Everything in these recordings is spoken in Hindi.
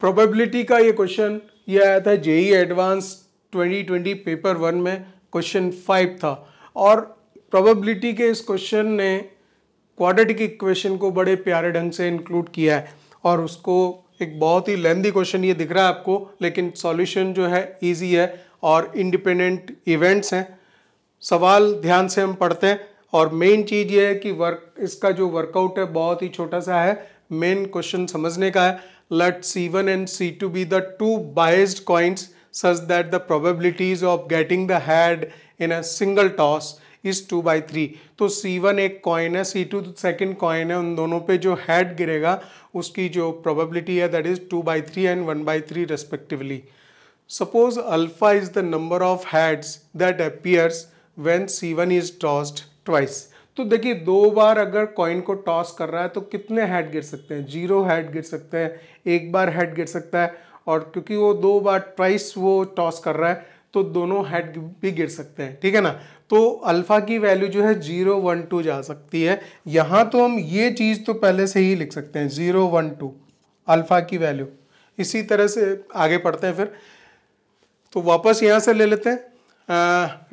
प्रोबेबिलिटी का ये क्वेश्चन ये आया था जेई एडवांस 2020 पेपर वन में क्वेश्चन फाइव था और प्रोबेबिलिटी के इस क्वेश्चन ने क्वाड्रेटिक इक्वेशन को बड़े प्यारे ढंग से इंक्लूड किया है और उसको एक बहुत ही लेंदी क्वेश्चन ये दिख रहा है आपको लेकिन सॉल्यूशन जो है इजी है और इंडिपेंडेंट इवेंट्स हैं सवाल ध्यान से हम पढ़ते हैं और मेन चीज़ ये है कि वर्क इसका जो वर्कआउट है बहुत ही छोटा सा है मेन क्वेश्चन समझने का है let C1 and C2 be the two biased coins such that the probabilities of getting the head in a single toss is 2 by 3. So C1 a coin है, C2 second coin है, उन दोनों पे जो head गिरेगा, उसकी जो probability है, that is 2 by 3 and 1 by 3 respectively. Suppose alpha is the number of heads that appears when C1 is tossed twice. तो देखिए दो बार अगर कॉइन को टॉस कर रहा है तो कितने हेड गिर सकते हैं जीरो हेड गिर सकते हैं एक बार हेड गिर सकता है और क्योंकि वो दो बार ट्राइस वो टॉस कर रहा है तो दोनों हेड भी गिर सकते हैं ठीक है ना तो अल्फ़ा की वैल्यू जो है जीरो वन टू जा सकती है यहाँ तो हम ये चीज़ तो पहले से ही लिख सकते हैं जीरो वन टू अल्फ़ा की वैल्यू इसी तरह से आगे पढ़ते हैं फिर तो वापस यहाँ से ले लेते हैं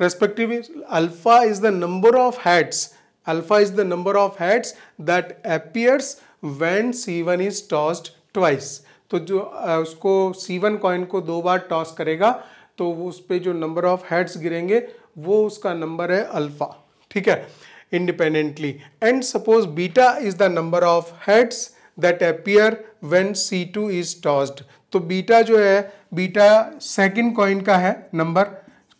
respectively alpha is the number of heads alpha is the number of of that that appears C one is tossed twice तो जो उसको सी वन कॉइन को दो बार टॉस करेगा तो उस पर जो नंबर ऑफ हेड्स गिरेंगे वो उसका नंबर है अल्फा ठीक है independently and suppose beta is the number of heads that appear when C two is tossed तो बीटा जो है बीटा सेकेंड कॉइन का है नंबर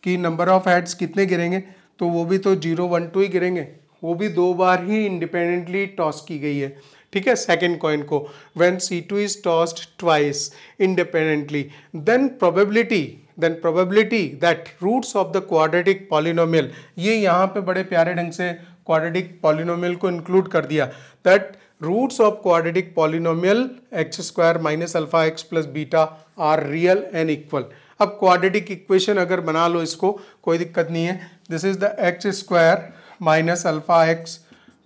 कि नंबर ऑफ हेड्स कितने गिरेंगे तो वो भी तो जीरो वन टू ही गिरेंगे वो भी दो बार ही इंडिपेंडेंटली टॉस की गई है ठीक है सेकेंड कॉइन को when C two is tossed twice independently then probability then probability that roots of the quadratic polynomial ये यहाँ पे बड़े प्यारे ढंग से क्वाड्रेटिक पॉलिनोमियल को इंक्लूड कर दिया that roots of quadratic polynomial x square minus alpha x plus beta are real and equal अब क्वाड्रेटिक इक्वेशन अगर बना लो इसको कोई दिक्कत नहीं है this is the x square minus alpha x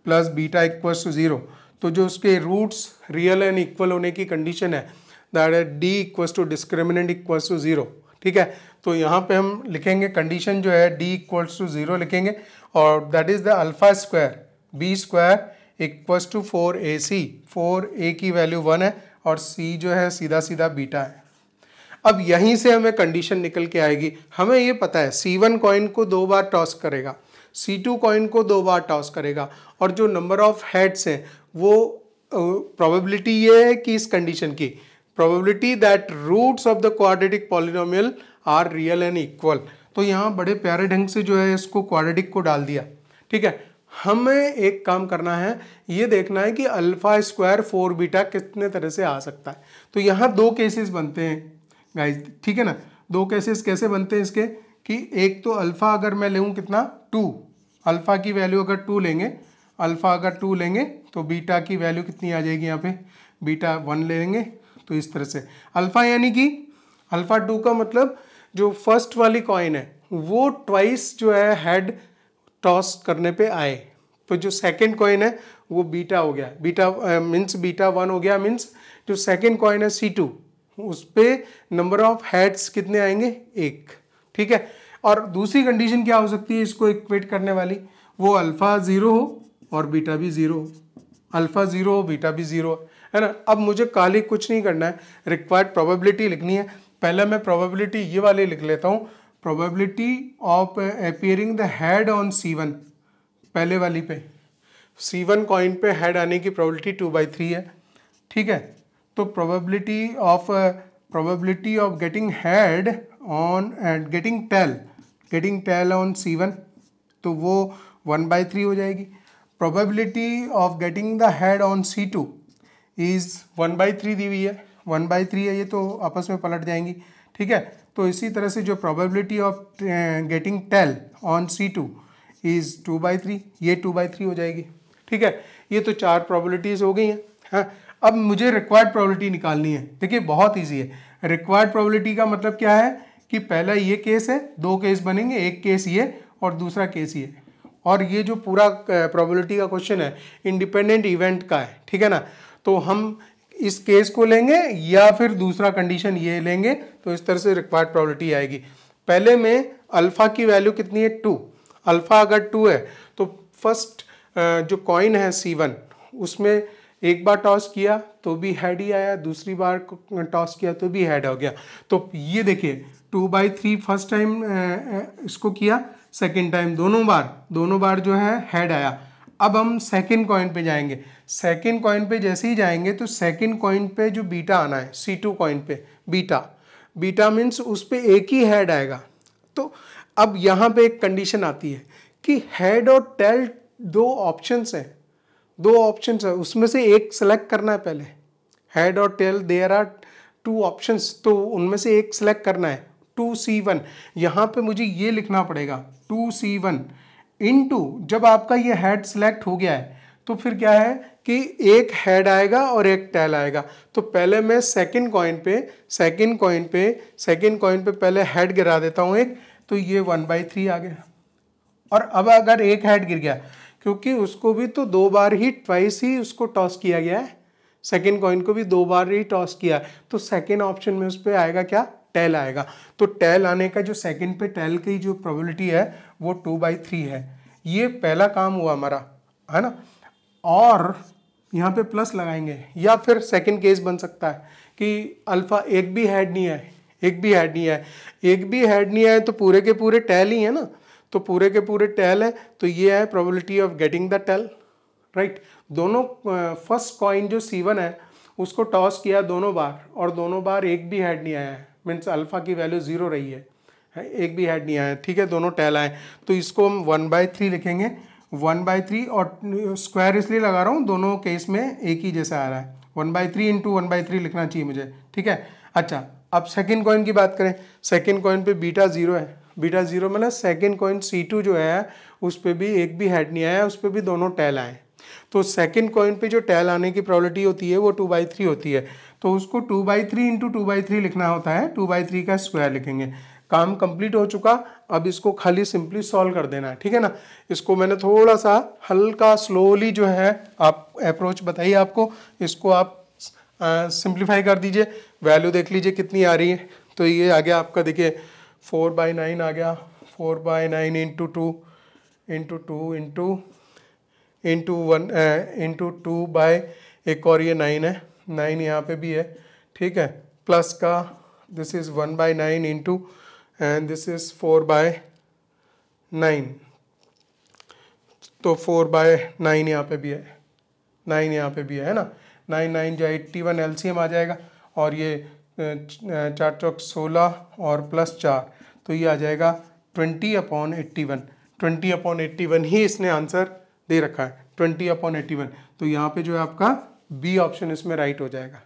plus beta equals to zero तो जो उसके रूट्स रियल एंड इक्वल होने की कंडीशन है that is D equals to discriminant equals to zero ठीक है तो यहाँ पे हम लिखेंगे कंडीशन जो है डी इक्वल्स टू ज़ीरो लिखेंगे और that is the alpha square b square equals to four a c four a की वैल्यू वन है और सी जो है सीधा सीधा बीटा है अब यहीं से हमें कंडीशन निकल के आएगी हमें ये पता है सी वन कॉइन को दो बार टॉस करेगा C2 कॉइन को दो बार टॉस करेगा और जो नंबर ऑफ हेड्स हैं वो प्रोबेबिलिटी uh, ये है कि इस कंडीशन की probability that roots of the quadratic polynomial are real and equal तो यहाँ बड़े प्यारे ढंग से जो है इसको क्वाड्रेटिक को डाल दिया ठीक है हमें एक काम करना है ये देखना है कि अल्फ़ा स्क्वायर फोर बीटा कितने तरह से आ सकता है तो यहाँ दो केसेस बनते हैं गाइस ठीक है ना दो केसेस कैसे बनते हैं इसके कि एक तो अल्फ़ा अगर मैं लूँ कितना टू अल्फ़ा की वैल्यू अगर टू लेंगे अल्फ़ा अगर टू लेंगे तो बीटा की वैल्यू कितनी आ जाएगी यहाँ पे बीटा वन लेंगे तो इस तरह से अल्फ़ा यानी कि अल्फ़ा टू का मतलब जो फर्स्ट वाली कॉइन है वो ट्वाइस जो है हेड टॉस करने पे आए तो जो सेकंड कॉइन है वो बीटा हो गया बीटा मीन्स बीटा वन हो गया मीन्स जो सेकेंड कॉइन है सी टू उस पर नंबर ऑफ हेड्स कितने आएंगे एक ठीक है और दूसरी कंडीशन क्या हो सकती है इसको इक्वेट करने वाली वो अल्फ़ा ज़ीरो हो और बीटा भी ज़ीरो हो अल्फ़ा ज़ीरो हो बीटा भी ज़ीरो है ना अब मुझे काली कुछ नहीं करना है रिक्वायर्ड प्रोबेबिलिटी लिखनी है पहले मैं प्रोबेबिलिटी ये वाली लिख लेता हूँ probability of appearing the head on C one पहले वाली पे सी वन कॉइन पे हेड आने की प्रोबेबिलिटी टू बाई थ्री है ठीक है तो probability of probability of getting head on and getting tail getting tail on C1 तो वो वन बाई थ्री हो जाएगी probability of getting the head on C two is one by three दी हुई है वन बाई थ्री है ये तो आपस में पलट जाएंगी ठीक है तो इसी तरह से जो probability of getting tail on C two is two by three ये टू बाई थ्री हो जाएगी ठीक है ये तो चार प्रोबेबिलिटीज़ हो गई हैं हाँ अब मुझे रिक्वायर्ड प्रोबेबिलिटी निकालनी है देखिए बहुत ईजी है रिक्वायर्ड प्रोबेबिलिटी का मतलब क्या है कि पहला ये केस है दो केस बनेंगे एक केस ये और दूसरा केस ये और ये जो पूरा प्रोबेबिलिटी का क्वेश्चन है इंडिपेंडेंट इवेंट का है ठीक है ना तो हम इस केस को लेंगे या फिर दूसरा कंडीशन ये लेंगे तो इस तरह से रिक्वायर्ड प्रोबेबिलिटी आएगी पहले में अल्फ़ा की वैल्यू कितनी है टू अल्फ़ा अगर टू है तो फर्स्ट जो कॉइन है सी वन उसमें एक बार टॉस किया तो भी हेड ही आया दूसरी बार टॉस किया तो भी हेड हो गया तो ये देखिए two by three first time इसको किया सेकेंड टाइम दोनों बार दोनों बार जो है हेड आया अब हम सेकेंड कॉइन पे जाएंगे सेकेंड कॉइन पे जैसे ही जाएंगे तो सेकेंड कॉइन पे जो बीटा आना है सी टू कॉइन पे बीटा बीटा मीन्स उस पर एक ही हेड आएगा तो अब यहाँ पे एक कंडीशन आती है कि हेड और टेल दो ऑप्शंस हैं दो ऑप्शन है उसमें से एक सेलेक्ट करना है पहले हेड और tail there are two options तो उनमें से एक सेलेक्ट करना है टू सी वन यहाँ पर मुझे ये लिखना पड़ेगा two C one in two जब आपका ये हेड सेलेक्ट हो गया है तो फिर क्या है कि एक हेड आएगा और एक टेल आएगा तो पहले मैं सेकेंड कॉइन पे सेकेंड कॉइन पे सेकेंड कॉइन पे पहले हेड गिरा देता हूँ एक तो ये वन बाई थ्री आ गया और अब अगर एक हेड गिर गया क्योंकि उसको भी तो दो बार ही ट्वाइस ही उसको टॉस किया गया है सेकेंड कॉइन को भी दो बार ही टॉस किया तो सेकेंड ऑप्शन में उस पर आएगा क्या टेल आएगा तो टेल आने का जो सेकेंड पे टेल की जो प्रोबेबिलिटी है वो टू बाई थ्री है ये पहला काम हुआ हमारा है ना और यहाँ पे प्लस लगाएंगे या फिर सेकेंड केस बन सकता है कि अल्फ़ा एक भी हैड नहीं है एक भी हैड नहीं है एक भी हैड नहीं है तो पूरे के पूरे टैल ही है ना तो पूरे के पूरे टेल है तो ये है probability of getting the tail right दोनों फर्स्ट कॉइन जो सी वन है उसको टॉस किया दोनों बार और दोनों बार एक भी हेड नहीं आया है मीन्स अल्फ़ा की वैल्यू ज़ीरो रही है एक भी हेड नहीं आया ठीक है दोनों टेल आए तो इसको हम वन बाय थ्री लिखेंगे वन बाय थ्री और स्क्वायर इसलिए लगा रहा हूँ दोनों केस में एक ही जैसा आ रहा है one by three into one by three लिखना चाहिए मुझे ठीक है अच्छा अब सेकेंड कॉइन की बात करें सेकेंड कॉइन पे बीटा ज़ीरो है बीटा जीरो मतलब सेकेंड कॉइन सी टू जो है उस पर भी एक भी हेड नहीं आया उस पर भी दोनों टैल आए तो सेकेंड कॉइन पे जो टैल आने की प्रॉबलिटी होती है वो टू बाई थ्री होती है तो उसको two by three into two by three लिखना होता है टू बाई थ्री का स्क्वायर लिखेंगे काम कंप्लीट हो चुका अब इसको खाली सिंपली सॉल्व कर देना है ठीक है ना इसको मैंने थोड़ा सा हल्का स्लोली जो है आप अप्रोच बताइए आपको इसको आप सिंप्लीफाई कर दीजिए वैल्यू देख लीजिए कितनी आ रही है तो ये आ गया आपका देखिए फोर बाई नाइन आ गया four by nine into two into two into into one into two by एक और ये नाइन है नाइन यहाँ पे भी है ठीक है प्लस का this is one by nine into and this is four by nine तो फोर बाय नाइन यहाँ पे भी है नाइन यहाँ पे भी है ना नाइन नाइन जो एट्टी वन एल आ जाएगा और ये चार चौक सोलह और प्लस चार तो ये आ जाएगा twenty upon eighty one twenty upon eighty one ही इसने आंसर दे रखा है ट्वेंटी अपॉन एट्टी वन तो यहाँ पे जो है आपका बी ऑप्शन इसमें राइट हो जाएगा